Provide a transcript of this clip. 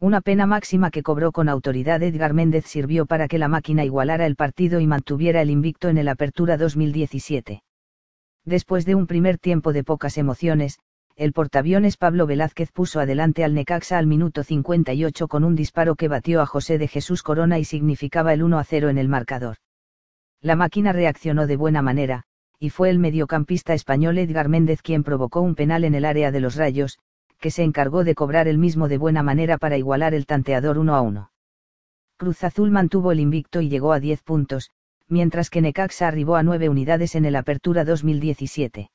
Una pena máxima que cobró con autoridad Edgar Méndez sirvió para que la máquina igualara el partido y mantuviera el invicto en el Apertura 2017. Después de un primer tiempo de pocas emociones, el portaaviones Pablo Velázquez puso adelante al Necaxa al minuto 58 con un disparo que batió a José de Jesús Corona y significaba el 1 a 0 en el marcador. La máquina reaccionó de buena manera, y fue el mediocampista español Edgar Méndez quien provocó un penal en el área de los Rayos, que se encargó de cobrar el mismo de buena manera para igualar el tanteador uno a uno. Cruz Azul mantuvo el invicto y llegó a 10 puntos, mientras que Necaxa arribó a 9 unidades en el Apertura 2017.